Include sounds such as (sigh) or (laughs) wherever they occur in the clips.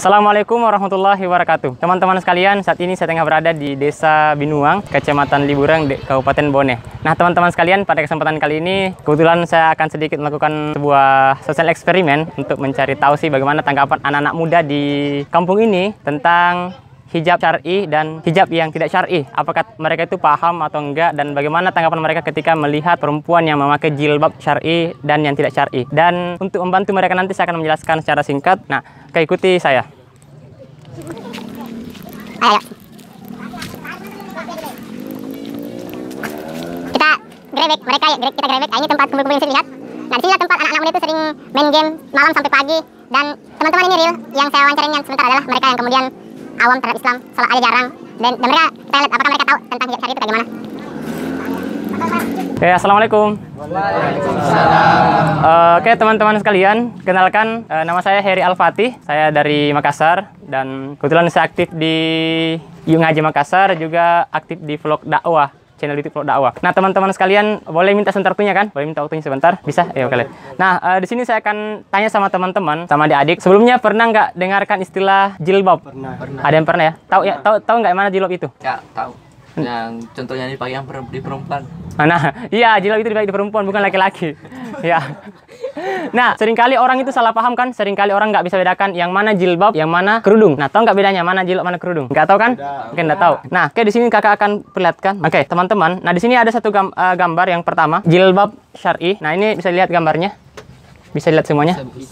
Assalamualaikum warahmatullahi wabarakatuh Teman-teman sekalian, saat ini saya tengah berada di Desa Binuang, Kecamatan Liburang, Kabupaten Bone Nah teman-teman sekalian, pada kesempatan kali ini Kebetulan saya akan sedikit melakukan sebuah sosial eksperimen Untuk mencari tahu sih bagaimana tanggapan anak-anak muda di kampung ini Tentang hijab syari dan hijab yang tidak syari. Apakah mereka itu paham atau enggak dan bagaimana tanggapan mereka ketika melihat perempuan yang memakai jilbab syari dan yang tidak syari. Dan untuk membantu mereka nanti saya akan menjelaskan secara singkat. Nah, keikuti saya. Ayo. Kita grebek mereka ya, grebek kita grebek. Nah, ini tempat kumpul-kumpul yang sering lihat. Nah, di sini tempat anak-anak muda itu sering main game malam sampai pagi dan teman-teman ini real yang saya wawancarain yang sebentar adalah mereka yang kemudian awam terhadap Islam salat ada jarang dan, dan mereka kita lihat apakah mereka tahu tentang hijab syari itu kayak gimana ya, eh, Oke, okay, assalamualaikum. Waalaikumsalam. Uh, Oke, okay, teman-teman sekalian, kenalkan uh, nama saya Heri Al-Fatih. Saya dari Makassar dan kebetulan saya aktif di Yungaji Makassar, juga aktif di vlog dakwah channel YouTube Pro Dakwah. Nah, teman-teman sekalian boleh minta sebentar waktunya kan? Boleh minta waktunya sebentar? Bisa? Ya, kalian. Nah, uh, di sini saya akan tanya sama teman-teman, sama adik-adik. Sebelumnya pernah nggak dengarkan istilah jilbab? Pernah. pernah. Ada yang pernah ya? Tahu ya? Tahu tahu nggak mana jilbab itu? Ya, tahu. Yang contohnya ini pakai yang di perempuan. nah (laughs) Iya, jilbab itu dipakai di perempuan bukan laki-laki. (laughs) ya nah, seringkali orang itu salah paham kan? Seringkali orang nggak bisa bedakan yang mana jilbab, yang mana kerudung. Nah, tau nggak bedanya mana jilbab, mana kerudung? Nggak tau kan? Mungkin nggak tau. Nah, oke di sini kakak akan perlihatkan. Oke, okay, teman-teman. Nah, di sini ada satu gam uh, gambar yang pertama, jilbab syar'i. Nah, ini bisa lihat gambarnya. Bisa lihat semuanya? Oke,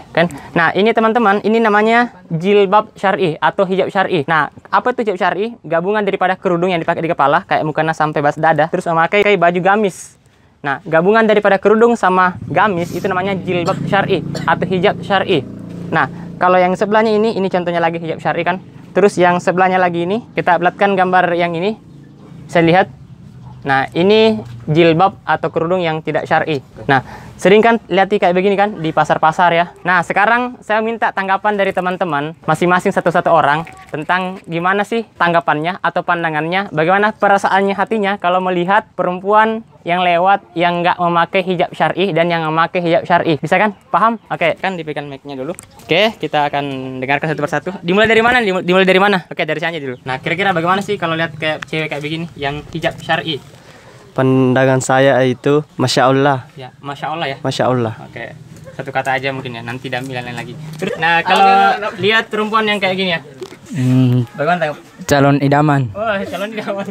okay, kan? Nah, ini teman-teman, ini namanya jilbab syar'i atau hijab syar'i. Nah, apa itu hijab syar'i? Gabungan daripada kerudung yang dipakai di kepala, kayak mukena sampai bas dada, terus memakai kayak baju gamis. Nah, gabungan daripada kerudung sama gamis itu namanya jilbab syar'i atau hijab syar'i. Nah, kalau yang sebelahnya ini, ini contohnya lagi hijab syar'i kan. Terus yang sebelahnya lagi ini, kita belatkan gambar yang ini. Saya lihat. Nah, ini jilbab atau kerudung yang tidak syar'i. Nah, sering kan lihat kayak begini kan di pasar-pasar ya. Nah, sekarang saya minta tanggapan dari teman-teman masing-masing satu-satu orang tentang gimana sih tanggapannya atau pandangannya, bagaimana perasaannya hatinya kalau melihat perempuan yang lewat yang nggak memakai hijab syari dan yang memakai hijab syari. Bisa kan? Paham? Oke, okay, kan dipegang mic-nya dulu. Oke, okay, kita akan dengarkan satu persatu. Dimulai dari mana? Dimulai dari mana? Oke, okay, dari sana dulu. Nah, kira-kira bagaimana sih kalau lihat kayak cewek kayak begini yang hijab syari? Pandangan saya itu Masya Allah Ya, Masya Allah ya? Masya Allah Oke, satu kata aja mungkin ya, nanti dan lain lagi Nah, kalau lihat perempuan yang kayak gini ya, Hmm. Bagaimana? Calon idaman. oh, calon idaman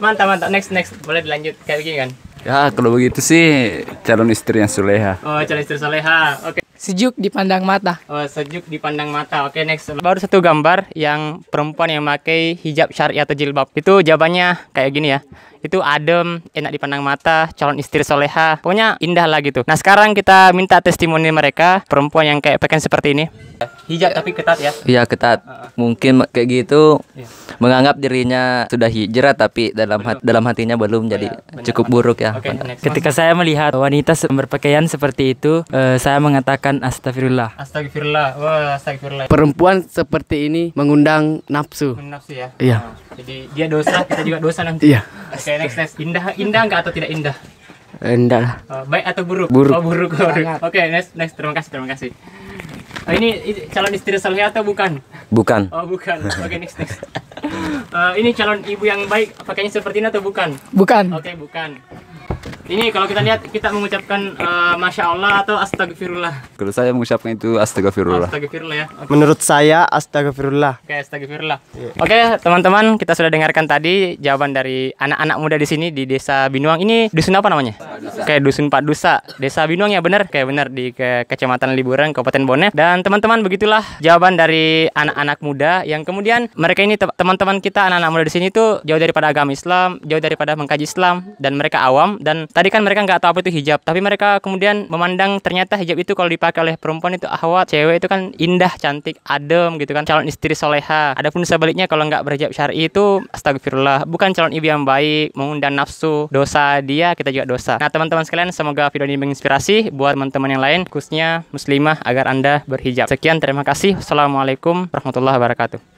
mantap mantap next next boleh dilanjut kayak gini kan ya kalau begitu sih calon istri yang soleha oh calon istri soleha oke okay. sejuk dipandang mata oh sejuk dipandang mata oke okay, next baru satu gambar yang perempuan yang pakai hijab syari atau jilbab itu jawabannya kayak gini ya itu adem enak dipandang mata calon istri soleha pokoknya indah lah gitu nah sekarang kita minta testimoni mereka perempuan yang kayak pakaian seperti ini hijab tapi ketat ya iya ketat uh ah, -huh. Ah. mungkin kayak gitu yeah menganggap dirinya sudah hijrah tapi dalam hat, dalam hatinya belum oh, jadi ya, cukup buruk ya. Okay, Ketika saya melihat wanita berpakaian seperti itu, uh, saya mengatakan astagfirullah. Astagfirullah. Wah, astagfirullah. Perempuan seperti ini mengundang nafsu. Nafsu ya. Iya. Nah, jadi dia dosa, kita juga dosa nanti. Iya. Oke, okay, next next. Indah indah enggak atau tidak indah? Indah. lah. Oh, uh, baik atau buruk? Buruk. Oh, buruk. buruk. Oke, okay, next next. Terima kasih, terima kasih. Oh, ini calon istri Salih atau bukan? Bukan. Oh, bukan. Oke, okay, next next uh, ini calon ibu yang baik pakainya seperti ini atau bukan? Bukan. Oke, okay, bukan. Ini kalau kita lihat kita mengucapkan uh, masya Allah atau astagfirullah. Kalau saya mengucapkan itu astagfirullah. Astagfirullah ya. Okay. Menurut saya astagfirullah. Oke okay, astagfirullah. Yeah. Oke okay, teman-teman kita sudah dengarkan tadi jawaban dari anak-anak muda di sini di desa Binuang. Ini dusun apa namanya? Oke okay, dusun Pak Dusa. Desa Binuang ya benar. Kayak benar di ke kecamatan Liburan Kabupaten Bone. Dan teman-teman begitulah jawaban dari anak-anak muda yang kemudian mereka ini teman-teman kita anak-anak muda di sini tuh jauh daripada agama Islam, jauh daripada mengkaji Islam dan mereka awam dan Tadi kan mereka nggak tahu apa itu hijab, tapi mereka kemudian memandang ternyata hijab itu kalau dipakai oleh perempuan itu ahwat, cewek itu kan indah, cantik, adem gitu kan, calon istri soleha. Adapun sebaliknya kalau nggak berhijab syari itu astagfirullah, bukan calon ibu yang baik, mengundang nafsu, dosa dia, kita juga dosa. Nah teman-teman sekalian, semoga video ini menginspirasi buat teman-teman yang lain, khususnya muslimah agar anda berhijab. Sekian, terima kasih. assalamualaikum, warahmatullahi wabarakatuh.